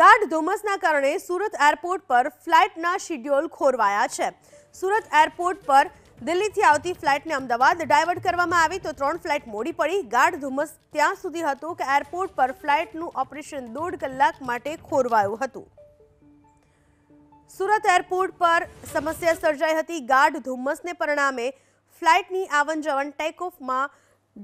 ગાઢ ધુમ્મસના કારણે સુરત એરપોર્ટ પર ફ્લાઇટના શિડ્યુલ ખોરવાયા છે સુરત એરપોર્ટ પર દિલ્હીથી આવતી ફ્લાઇટને અમદાવાદ ડાયવર્ટ કરવામાં આવી તો ત્રણ ફ્લાઇટ મોડી પડી ગાઢ ધુમ્મસ ત્યાં સુધી હતું કે એરપોર્ટ પર ફ્લાઇટનું ઓપરેશન દોઢ કલાક માટે ખોરવાયું હતું સુરત એરપોર્ટ પર સમસ્યા સર્જાઈ હતી ગાઢ ધુમ્મસને પરિણામે ફ્લાઇટની આવન જવન ટેક ઓફમાં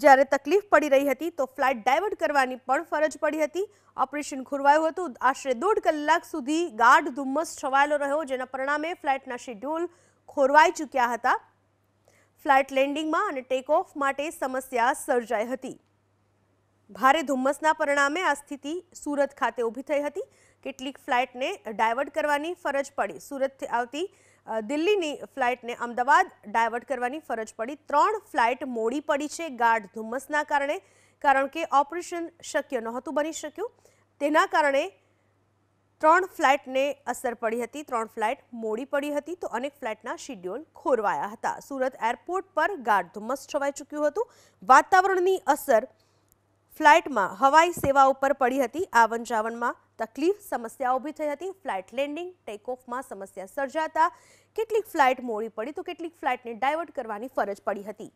જ્યારે તકલીફ પડી રહી હતી તો ફ્લાઇટ ડાયવર્ટ કરવાની પણ ફરજ પડી હતી ઓપરેશન ખોરવાયું હતું આશરે દોઢ કલાક સુધી ગાઢ ધુમ્મસ છવાયેલો રહ્યો જેના પરિણામે ફ્લાઇટના શેડ્યુલ ખોરવાઈ ચૂક્યા હતા ફ્લાઇટ લેન્ડિંગમાં અને ટેક ઓફ માટે સમસ્યા સર્જાઈ હતી ભારે ધુમ્મસના પરિણામે આ સ્થિતિ સુરત ખાતે ઊભી થઈ હતી કેટલીક ફ્લાઇટને ડાયવર્ટ કરવાની ફરજ પડી સુરતથી આવતી દિલ્હીની ફ્લાઇટને અમદાવાદ ડાયવર્ટ કરવાની ફરજ પડી ત્રણ ફ્લાઇટ મોડી પડી છે ગાઢ ધુમ્મસના કારણે કારણ કે ઓપરેશન શક્ય નહોતું બની શક્યું તેના કારણે ત્રણ ફ્લાઇટને અસર પડી હતી ત્રણ ફ્લાઇટ મોડી પડી હતી તો અનેક ફ્લાઇટના શેડ્યુલ ખોરવાયા હતા સુરત એરપોર્ટ પર ગાઢ ધુમ્મસ છવાઈ ચૂક્યું હતું વાતાવરણની અસર ફ્લાઇટમાં હવાઈ સેવા ઉપર પડી હતી આવન જાવનમાં તકલીફ સમસ્યા ઊભી થઈ હતી ફ્લાઇટ લેન્ડિંગ ટેકઓફમાં સમસ્યા સર્જાતા કેટલીક ફ્લાઇટ મોડી પડી તો કેટલીક ફ્લાઇટને ડાયવર્ટ કરવાની ફરજ પડી હતી